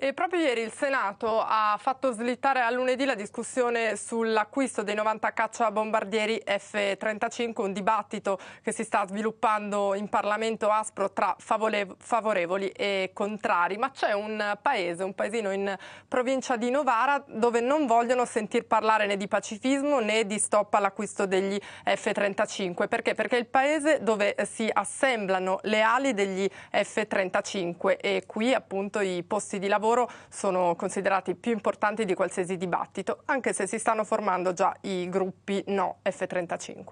E proprio ieri il Senato ha fatto slittare a lunedì la discussione sull'acquisto dei 90 cacciabombardieri F-35, un dibattito che si sta sviluppando in Parlamento aspro tra favorevoli e contrari. Ma c'è un paese, un paesino in provincia di Novara, dove non vogliono sentir parlare né di pacifismo né di stop all'acquisto degli F-35. Perché? Perché è il paese dove si assemblano le ali degli F-35 e qui appunto i posti di lavoro lavoro sono considerati più importanti di qualsiasi dibattito, anche se si stanno formando già i gruppi no F35.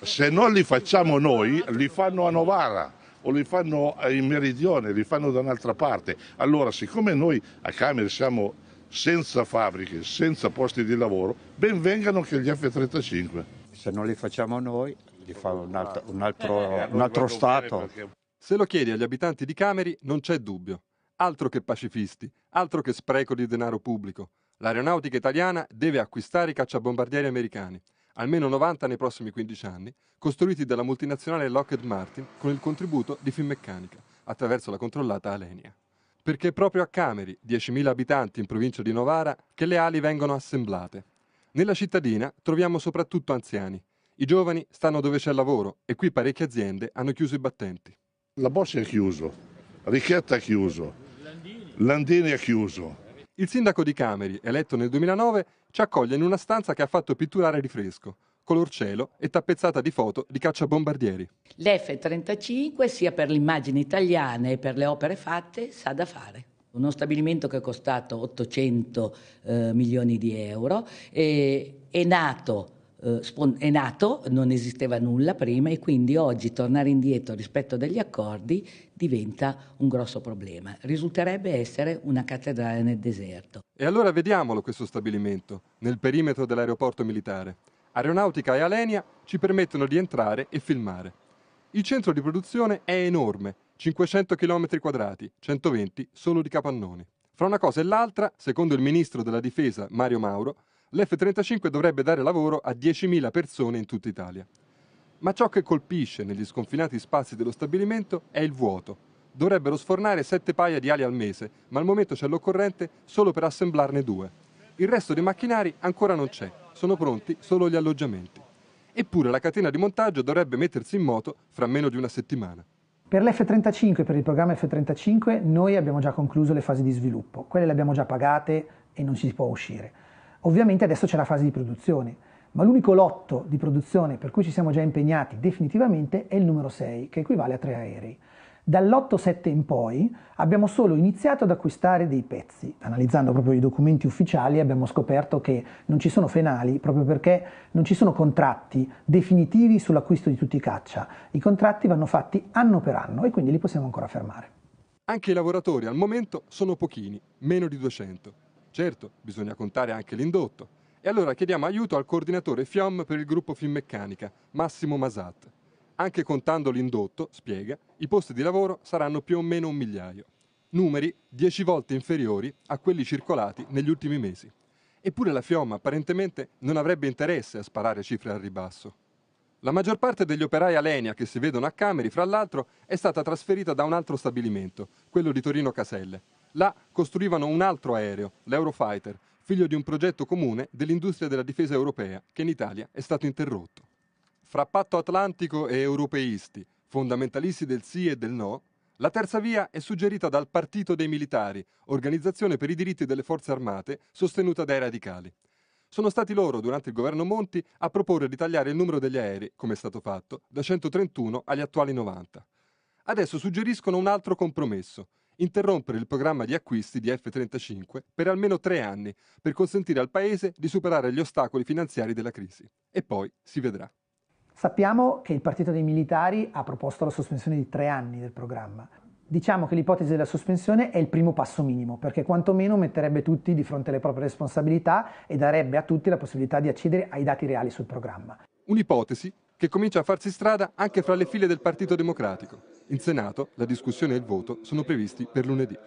Se non li facciamo noi, li fanno a Novara o li fanno in meridione, li fanno da un'altra parte. Allora, siccome noi a Camere siamo senza fabbriche, senza posti di lavoro, ben vengano che gli F-35. Se non li facciamo noi, li fa un altro, un altro, eh, eh, un eh, altro Stato. Se lo chiedi agli abitanti di Cameri non c'è dubbio. Altro che pacifisti, altro che spreco di denaro pubblico. L'aeronautica italiana deve acquistare i cacciabombardieri americani, almeno 90 nei prossimi 15 anni, costruiti dalla multinazionale Lockheed Martin con il contributo di Finmeccanica, attraverso la controllata Alenia. Perché è proprio a Cameri, 10.000 abitanti in provincia di Novara, che le ali vengono assemblate. Nella cittadina troviamo soprattutto anziani. I giovani stanno dove c'è lavoro e qui parecchie aziende hanno chiuso i battenti. La Bossi è chiuso, Richetta è chiuso, Landini è chiuso. Il sindaco di Cameri, eletto nel 2009, ci accoglie in una stanza che ha fatto pitturare di fresco, color cielo e tappezzata di foto di cacciabombardieri. L'F-35, sia per l'immagine italiana che per le opere fatte, sa da fare. Uno stabilimento che è costato 800 eh, milioni di euro, è nato eh, è nato, non esisteva nulla prima e quindi oggi tornare indietro rispetto agli accordi diventa un grosso problema. Risulterebbe essere una cattedrale nel deserto. E allora vediamolo questo stabilimento, nel perimetro dell'aeroporto militare. Aeronautica e Alenia ci permettono di entrare e filmare. Il centro di produzione è enorme, 500 km 2 120 solo di capannoni. Fra una cosa e l'altra, secondo il ministro della difesa Mario Mauro, l'F-35 dovrebbe dare lavoro a 10.000 persone in tutta Italia. Ma ciò che colpisce negli sconfinati spazi dello stabilimento è il vuoto. Dovrebbero sfornare 7 paia di ali al mese, ma al momento c'è l'occorrente solo per assemblarne due. Il resto dei macchinari ancora non c'è, sono pronti solo gli alloggiamenti. Eppure la catena di montaggio dovrebbe mettersi in moto fra meno di una settimana. Per l'F-35, per il programma F-35, noi abbiamo già concluso le fasi di sviluppo, quelle le abbiamo già pagate e non si può uscire. Ovviamente adesso c'è la fase di produzione, ma l'unico lotto di produzione per cui ci siamo già impegnati definitivamente è il numero 6, che equivale a tre aerei. dall8 7 in poi abbiamo solo iniziato ad acquistare dei pezzi. Analizzando proprio i documenti ufficiali abbiamo scoperto che non ci sono finali proprio perché non ci sono contratti definitivi sull'acquisto di tutti i caccia. I contratti vanno fatti anno per anno e quindi li possiamo ancora fermare. Anche i lavoratori al momento sono pochini, meno di 200. Certo, bisogna contare anche l'indotto. E allora chiediamo aiuto al coordinatore FIOM per il gruppo Finmeccanica, Massimo Masat. Anche contando l'indotto, spiega, i posti di lavoro saranno più o meno un migliaio. Numeri dieci volte inferiori a quelli circolati negli ultimi mesi. Eppure la FIOM apparentemente non avrebbe interesse a sparare cifre al ribasso. La maggior parte degli operai Alenia che si vedono a Cameri, fra l'altro, è stata trasferita da un altro stabilimento, quello di Torino Caselle, Là costruivano un altro aereo, l'Eurofighter, figlio di un progetto comune dell'industria della difesa europea, che in Italia è stato interrotto. Fra patto atlantico e europeisti, fondamentalisti del sì e del no, la terza via è suggerita dal Partito dei Militari, organizzazione per i diritti delle forze armate, sostenuta dai radicali. Sono stati loro, durante il governo Monti, a proporre di tagliare il numero degli aerei, come è stato fatto, da 131 agli attuali 90. Adesso suggeriscono un altro compromesso, interrompere il programma di acquisti di F-35 per almeno tre anni per consentire al Paese di superare gli ostacoli finanziari della crisi. E poi si vedrà. Sappiamo che il Partito dei Militari ha proposto la sospensione di tre anni del programma. Diciamo che l'ipotesi della sospensione è il primo passo minimo, perché quantomeno metterebbe tutti di fronte alle proprie responsabilità e darebbe a tutti la possibilità di accedere ai dati reali sul programma. Un'ipotesi che comincia a farsi strada anche fra le file del Partito Democratico. In Senato la discussione e il voto sono previsti per lunedì.